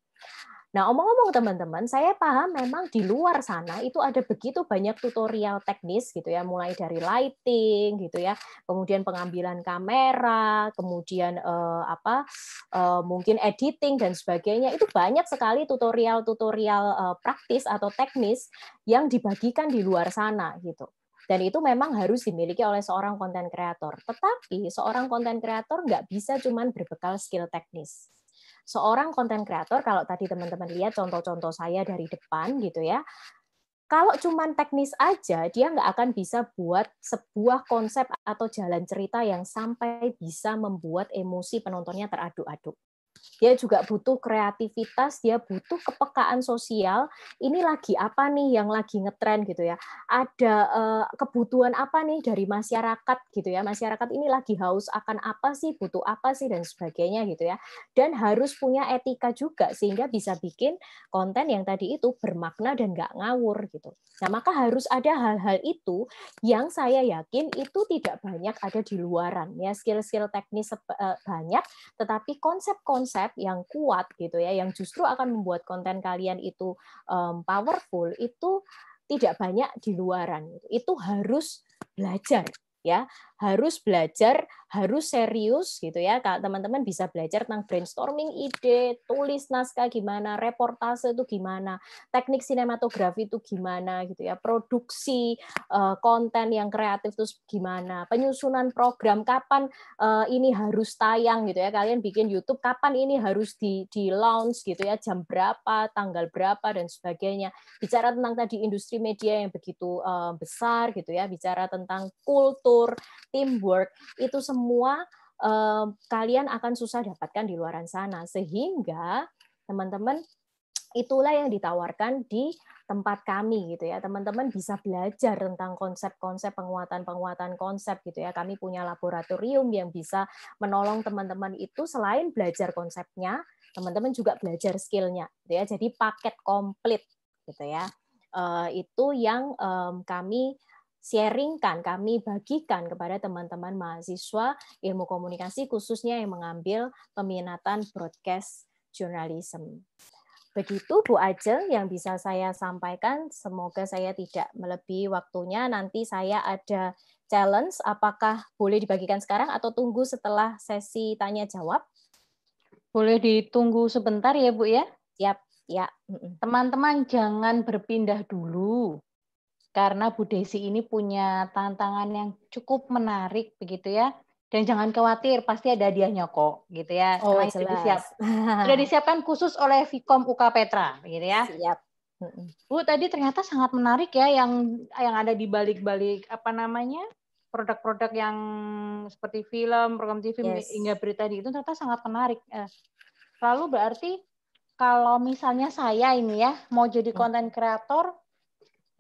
[SPEAKER 2] Nah, omong-omong teman-teman, saya paham memang di luar sana itu ada begitu banyak tutorial teknis gitu ya, mulai dari lighting gitu ya, kemudian pengambilan kamera, kemudian eh, apa eh, mungkin editing dan sebagainya. Itu banyak sekali tutorial-tutorial eh, praktis atau teknis yang dibagikan di luar sana gitu dan itu memang harus dimiliki oleh seorang konten kreator. Tetapi seorang konten kreator nggak bisa cuman berbekal skill teknis seorang konten kreator kalau tadi teman-teman lihat contoh-contoh saya dari depan gitu ya kalau cuman teknis aja dia nggak akan bisa buat sebuah konsep atau jalan cerita yang sampai bisa membuat emosi penontonnya teraduk-aduk dia juga butuh kreativitas, dia butuh kepekaan sosial. Ini lagi apa nih yang lagi ngetren gitu ya? Ada eh, kebutuhan apa nih dari masyarakat gitu ya? Masyarakat ini lagi haus akan apa sih, butuh apa sih dan sebagainya gitu ya. Dan harus punya etika juga sehingga bisa bikin konten yang tadi itu bermakna dan nggak ngawur gitu. Nah maka harus ada hal-hal itu yang saya yakin itu tidak banyak ada di luaran ya skill-skill teknis eh, banyak, tetapi konsep-konsep yang kuat gitu ya, yang justru akan membuat konten kalian itu um, powerful itu tidak banyak di luaran. Itu harus belajar ya harus belajar, harus serius gitu ya. Teman-teman bisa belajar tentang brainstorming ide, tulis naskah gimana, reportase itu gimana, teknik sinematografi itu gimana gitu ya, produksi eh, konten yang kreatif itu gimana, penyusunan program kapan eh, ini harus tayang gitu ya. Kalian bikin YouTube kapan ini harus di di launch gitu ya, jam berapa, tanggal berapa dan sebagainya. Bicara tentang tadi industri media yang begitu eh, besar gitu ya, bicara tentang kultur teamwork itu semua eh, kalian akan susah dapatkan di luaran sana sehingga teman-teman itulah yang ditawarkan di tempat kami gitu ya teman-teman bisa belajar tentang konsep-konsep penguatan-penguatan konsep gitu ya kami punya laboratorium yang bisa menolong teman-teman itu selain belajar konsepnya teman-teman juga belajar skillnya gitu ya jadi paket komplit gitu ya eh, itu yang kami sharingkan, kami bagikan kepada teman-teman mahasiswa ilmu komunikasi khususnya yang mengambil peminatan broadcast journalism. Begitu Bu Ajeng yang bisa saya sampaikan. Semoga saya tidak melebihi waktunya. Nanti saya ada challenge apakah boleh dibagikan sekarang atau tunggu setelah sesi tanya jawab?
[SPEAKER 1] Boleh ditunggu sebentar ya Bu ya?
[SPEAKER 2] Siap, ya.
[SPEAKER 1] Teman-teman jangan berpindah dulu karena Bu Desi ini punya tantangan yang cukup menarik begitu ya. Dan jangan khawatir, pasti ada hadiahnya kok, gitu ya. Oh, jelas. Sudah, disiap, [LAUGHS] sudah disiapkan khusus oleh Vicom UK Petra, gitu ya. Siap. Bu, tadi ternyata sangat menarik ya yang yang ada di balik-balik apa namanya produk-produk yang seperti film, program TV yes. hingga berita itu ternyata sangat menarik. Eh, lalu berarti kalau misalnya saya ini ya mau jadi hmm. konten kreator,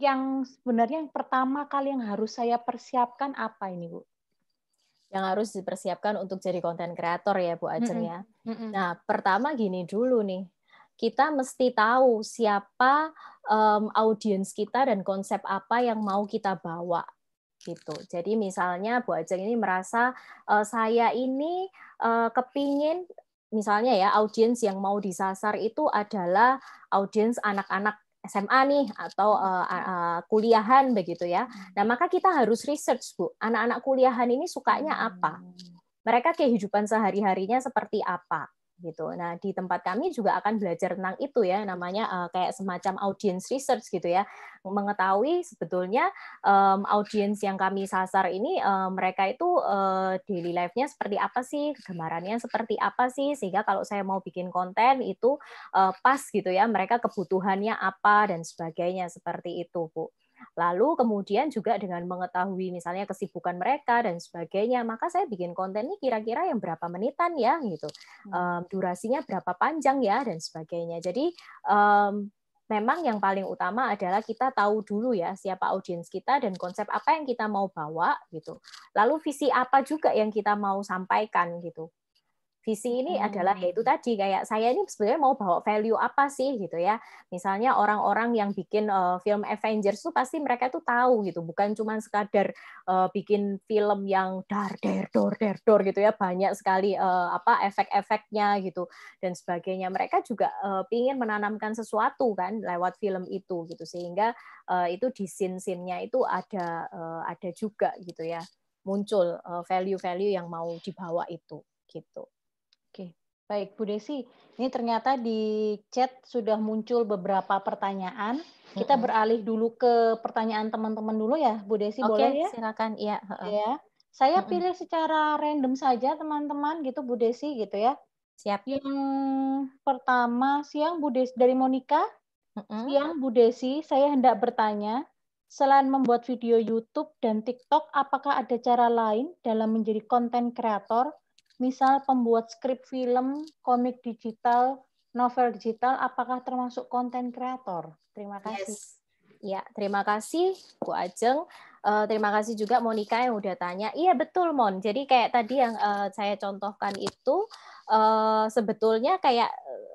[SPEAKER 1] yang sebenarnya yang
[SPEAKER 2] pertama kali yang harus saya persiapkan apa ini, Bu? Yang harus dipersiapkan untuk jadi konten kreator ya, Bu Ajeng mm -hmm. ya. Mm -hmm. Nah, pertama gini dulu nih. Kita mesti tahu siapa um, audiens kita dan konsep apa yang mau kita bawa gitu. Jadi misalnya Bu Ajeng ini merasa uh, saya ini uh, kepingin misalnya ya audiens yang mau disasar itu adalah audiens anak-anak SMA nih atau uh, uh, kuliahan begitu ya. Nah, maka kita harus research, Bu. Anak-anak kuliahan ini sukanya apa? Hmm. Mereka kehidupan sehari-harinya seperti apa? gitu. Nah, di tempat kami juga akan belajar tentang itu ya, namanya uh, kayak semacam audience research gitu ya. Mengetahui sebetulnya um, audience yang kami sasar ini uh, mereka itu uh, daily life-nya seperti apa sih, kegemarannya seperti apa sih sehingga kalau saya mau bikin konten itu uh, pas gitu ya, mereka kebutuhannya apa dan sebagainya seperti itu, Bu. Lalu kemudian juga dengan mengetahui misalnya kesibukan mereka dan sebagainya, maka saya bikin konten ini kira-kira yang berapa menitan ya gitu, um, durasinya berapa panjang ya dan sebagainya. Jadi um, memang yang paling utama adalah kita tahu dulu ya siapa audiens kita dan konsep apa yang kita mau bawa gitu. Lalu visi apa juga yang kita mau sampaikan gitu. Visi ini hmm. adalah yaitu tadi kayak saya ini sebenarnya mau bawa value apa sih gitu ya. Misalnya orang-orang yang bikin uh, film Avengers tuh pasti mereka tuh tahu gitu, bukan cuma sekadar uh, bikin film yang dar der dor der dor gitu ya, banyak sekali uh, apa efek-efeknya gitu dan sebagainya. Mereka juga uh, ingin menanamkan sesuatu kan lewat film itu gitu sehingga uh, itu di scene scene itu ada uh, ada juga gitu ya muncul value-value yang mau dibawa itu gitu. Baik, Bu Desi. Ini ternyata di chat
[SPEAKER 1] sudah muncul beberapa pertanyaan. Kita beralih dulu ke pertanyaan teman-teman dulu ya, Bu Desi. Oke, boleh ya? silakan. Iya. Ya. Saya pilih secara random saja, teman-teman, gitu, Bu Desi, gitu ya. Siap. Yang pertama siang Bu Desi dari Monica. Siang Bu Desi, saya hendak bertanya, selain membuat video YouTube dan TikTok, apakah ada cara lain dalam menjadi konten kreator misal pembuat skrip film, komik digital, novel digital, apakah termasuk konten kreator? Terima kasih. Yes.
[SPEAKER 2] Ya, terima kasih Bu Ajeng. Uh, terima kasih juga Monica yang udah tanya. Iya betul Mon. Jadi kayak tadi yang uh, saya contohkan itu uh, sebetulnya kayak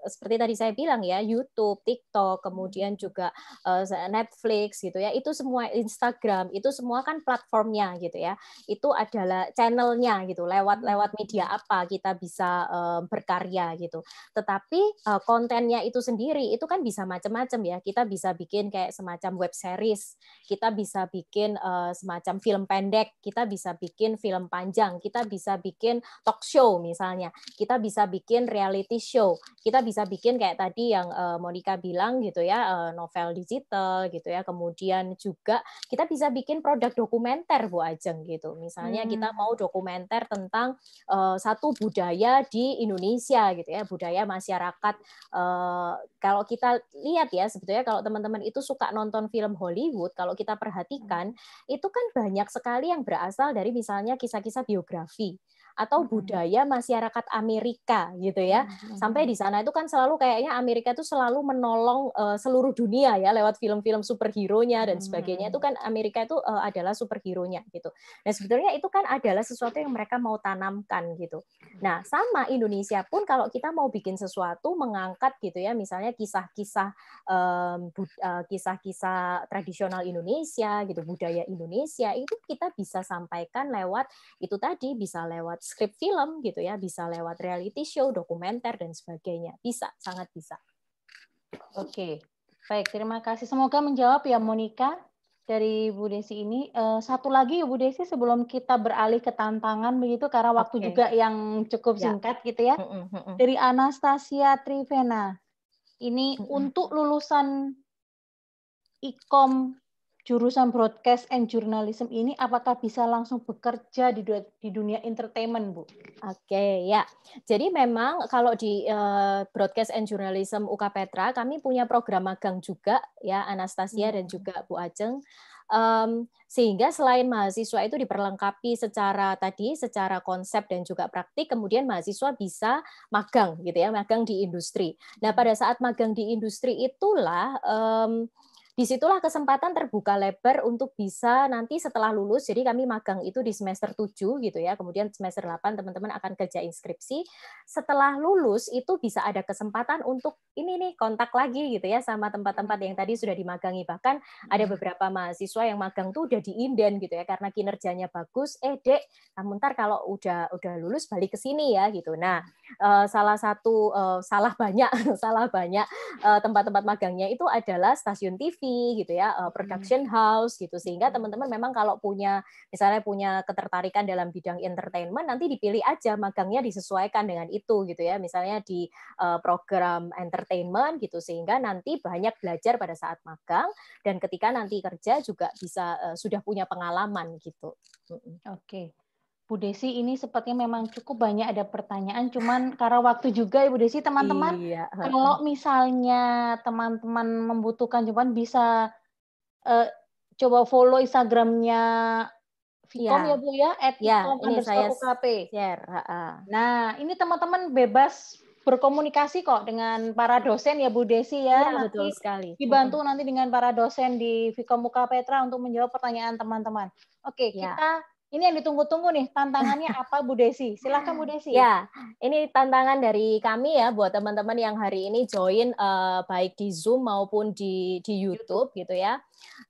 [SPEAKER 2] seperti tadi saya bilang ya YouTube, TikTok, hmm. kemudian juga eh, Netflix gitu ya. Itu semua Instagram, itu semua kan platformnya gitu ya. Itu adalah channelnya gitu. Lewat hmm. lewat media apa kita bisa eh, berkarya gitu. Tetapi eh, kontennya itu sendiri itu kan bisa macam-macam ya. Kita bisa bikin kayak semacam web series, kita bisa bikin semacam film pendek, kita bisa bikin film panjang, kita bisa bikin talk show misalnya, kita bisa bikin reality show, kita bisa bisa bikin kayak tadi yang eh, Monica bilang gitu ya eh, novel digital gitu ya kemudian juga kita bisa bikin produk dokumenter Bu Ajeng gitu misalnya hmm. kita mau dokumenter tentang uh, satu budaya di Indonesia gitu ya budaya masyarakat uh, kalau kita lihat ya sebetulnya kalau teman-teman itu suka nonton film Hollywood kalau kita perhatikan hmm. itu kan banyak sekali yang berasal dari misalnya kisah-kisah biografi atau budaya masyarakat Amerika gitu ya. Sampai di sana itu kan selalu kayaknya Amerika itu selalu menolong uh, seluruh dunia ya lewat film-film superhero-nya dan sebagainya. Itu kan Amerika itu uh, adalah superhero-nya gitu. Nah, sebetulnya itu kan adalah sesuatu yang mereka mau tanamkan gitu. Nah, sama Indonesia pun kalau kita mau bikin sesuatu mengangkat gitu ya, misalnya kisah-kisah kisah eh, kisah-kisah tradisional Indonesia gitu, budaya Indonesia itu kita bisa sampaikan lewat itu tadi bisa lewat skrip film gitu ya, bisa lewat reality show, dokumenter dan sebagainya. Bisa, sangat bisa. Oke. Baik, terima kasih. Semoga menjawab ya Monica dari Bu
[SPEAKER 1] Desi ini. Eh, satu lagi Bu Desi sebelum kita beralih ke tantangan begitu karena waktu okay. juga yang cukup ya. singkat gitu ya. Dari Anastasia Trivena. Ini untuk lulusan Ikom jurusan broadcast and journalism ini apakah bisa langsung bekerja di dunia, di dunia entertainment, Bu?
[SPEAKER 2] Oke, ya. Jadi memang kalau di uh, broadcast and journalism UK Petra kami punya program magang juga ya Anastasia hmm. dan juga Bu Ajeng. Um, sehingga selain mahasiswa itu diperlengkapi secara tadi secara konsep dan juga praktik kemudian mahasiswa bisa magang gitu ya magang di industri nah pada saat magang di industri itulah um, Disitulah kesempatan terbuka lebar untuk bisa nanti setelah lulus, jadi kami magang itu di semester 7 gitu ya, kemudian semester 8 teman-teman akan kerja inskripsi. Setelah lulus itu bisa ada kesempatan untuk ini nih kontak lagi gitu ya sama tempat-tempat yang tadi sudah dimagangi. Bahkan ada hmm. beberapa mahasiswa yang magang tuh udah diinden gitu ya karena kinerjanya bagus. Eh dek, kamu ntar kalau udah udah lulus balik ke sini ya gitu. Nah eh, salah satu eh, salah banyak [LAUGHS] salah banyak eh, tempat-tempat magangnya itu adalah stasiun TV property gitu ya, uh, production house gitu sehingga teman-teman memang kalau punya misalnya punya ketertarikan dalam bidang entertainment nanti dipilih aja magangnya disesuaikan dengan itu gitu ya. Misalnya di uh, program entertainment gitu sehingga nanti banyak belajar pada saat magang dan ketika nanti kerja juga bisa uh, sudah punya pengalaman gitu. Oke. Okay. Bu Desi ini sepertinya memang cukup
[SPEAKER 1] banyak ada pertanyaan, cuman karena waktu juga Ibu ya, Desi teman-teman iya. kalau misalnya teman-teman membutuhkan cuman bisa uh, coba follow Instagramnya
[SPEAKER 2] Vicom ya. ya Bu ya, at ya, saya UKP.
[SPEAKER 1] Nah ini teman-teman bebas berkomunikasi kok dengan para dosen ya Bu Desi ya. ya nanti betul sekali. Dibantu nanti dengan para dosen di Vicom UKP Petra untuk menjawab pertanyaan teman-teman. Oke, ya. kita
[SPEAKER 2] ini yang ditunggu-tunggu nih, tantangannya apa Bu Desi? Silahkan Bu Desi. Ya, ini tantangan dari kami ya buat teman-teman yang hari ini join uh, baik di Zoom maupun di di YouTube, gitu ya.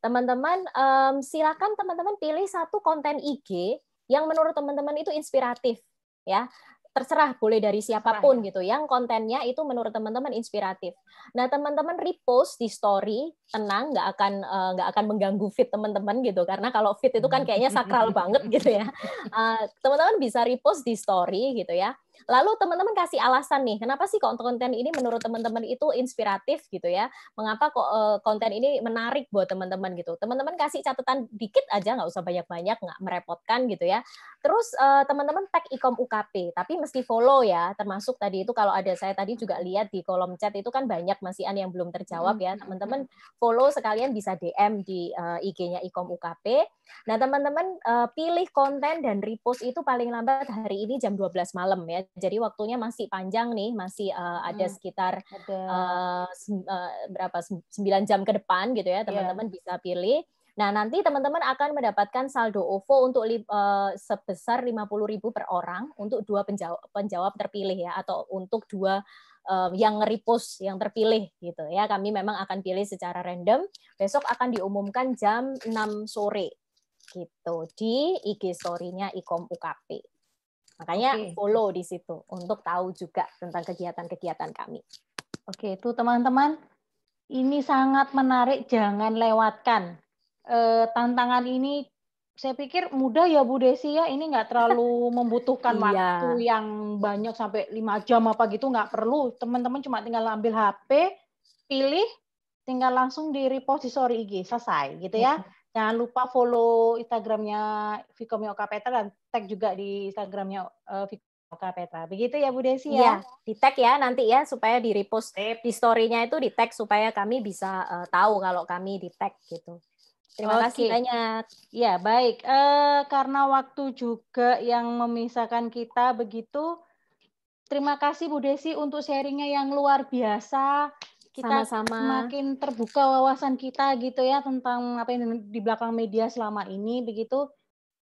[SPEAKER 2] Teman-teman, um, silakan teman-teman pilih satu konten IG yang menurut teman-teman itu inspiratif ya terserah boleh dari siapapun ya. gitu yang kontennya itu menurut teman-teman inspiratif. Nah teman-teman repost di story tenang nggak akan eh, nggak uh, akan mengganggu fit teman-teman gitu karena kalau fit itu kan kayaknya sakral [LAUGHS] banget gitu ya. Eh, teman-teman uh, teman -teman bisa repost di story gitu ya. Lalu teman-teman kasih alasan nih, kenapa sih konten ini menurut teman-teman itu inspiratif gitu ya? Mengapa kok eh, konten ini menarik buat teman-teman gitu? Teman-teman kasih catatan dikit aja, nggak usah banyak-banyak, nggak merepotkan gitu ya. Terus eh, teman-teman tag ikom UKP, tapi mesti follow ya, termasuk tadi itu kalau ada saya tadi juga lihat di kolom chat itu kan banyak masihan yang belum terjawab hmm, ya, hmm, teman-teman hmm. follow sekalian bisa DM di eh, IG-nya ikom UKP. Nah, teman-teman pilih konten dan repost itu paling lambat hari ini jam 12 malam ya jadi waktunya masih panjang nih, masih uh, ada hmm. sekitar ada. Uh, se uh, berapa sembilan jam ke depan gitu ya, iya. teman-teman yeah. bisa pilih. Nah, nanti teman-teman akan mendapatkan saldo OVO untuk uh, sebesar ribu per orang untuk dua penjawab, penjawab terpilih ya atau untuk dua uh, yang repost yang terpilih gitu ya. Kami memang akan pilih secara random. Besok akan diumumkan jam 6 sore gitu di IG story-nya Ikom UKP. Makanya okay. follow di situ untuk tahu juga tentang kegiatan-kegiatan kami.
[SPEAKER 1] Oke, itu teman-teman, ini sangat menarik, jangan lewatkan. E, tantangan ini saya pikir mudah ya Bu Desi ya, ini nggak terlalu [LAUGHS] membutuhkan iya. waktu yang banyak sampai lima jam apa gitu nggak perlu. Teman-teman cuma tinggal ambil HP, pilih, tinggal langsung di repository IG, selesai gitu ya. Mm-hmm. Jangan lupa follow Instagramnya Vicomio Petra dan tag juga di Instagramnya uh, eh, Vicomio
[SPEAKER 2] Petra. Begitu ya Bu Desi ya? Iya, di tag ya nanti ya supaya di repost di story-nya itu di tag supaya kami bisa uh, tahu kalau kami di tag gitu. Terima okay. kasih banyak.
[SPEAKER 1] Ya baik, uh, karena waktu juga yang memisahkan kita begitu. Terima kasih Bu Desi untuk sharingnya yang luar biasa kita sama-sama makin terbuka wawasan kita gitu ya tentang apa yang di belakang media selama ini begitu.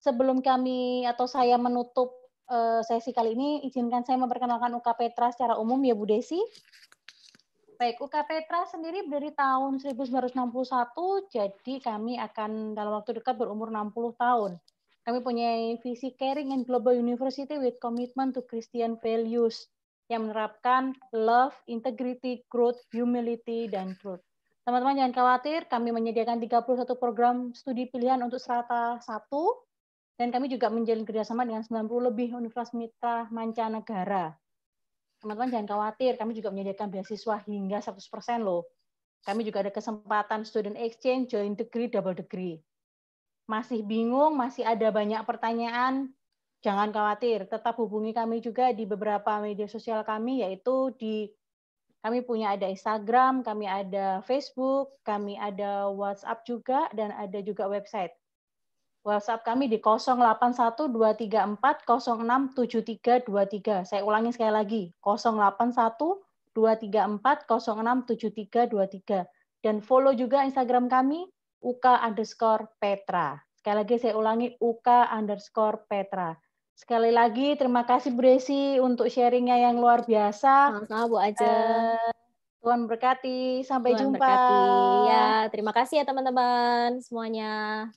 [SPEAKER 1] Sebelum kami atau saya menutup uh, sesi kali ini, izinkan saya memperkenalkan UK Petra secara umum ya Bu Desi. Baik, UK Petra sendiri dari tahun 1961, jadi kami akan dalam waktu dekat berumur 60 tahun. Kami punya visi caring and global university with commitment to Christian values yang menerapkan love, integrity, growth, humility, dan truth. Teman-teman jangan khawatir, kami menyediakan 31 program studi pilihan untuk serata 1, dan kami juga menjalin kerjasama dengan 90 lebih universitas mitra mancanegara. Teman-teman jangan khawatir, kami juga menyediakan beasiswa hingga 100% loh. Kami juga ada kesempatan student exchange, joint degree, double degree. Masih bingung, masih ada banyak pertanyaan, Jangan khawatir, tetap hubungi kami juga di beberapa media sosial kami, yaitu di kami punya ada Instagram, kami ada Facebook, kami ada WhatsApp juga, dan ada juga website. WhatsApp kami di 081234067323. Saya ulangi sekali lagi, 081234067323. Dan follow juga Instagram kami, uka underscore Petra. Sekali lagi saya ulangi, uka underscore Petra. Sekali lagi terima kasih Bu Desi untuk sharingnya yang luar biasa. Sama-sama Bu Aja. Eh, Tuhan berkati.
[SPEAKER 2] Sampai Tuhan jumpa. Berkati. Ya, terima kasih ya teman-teman semuanya.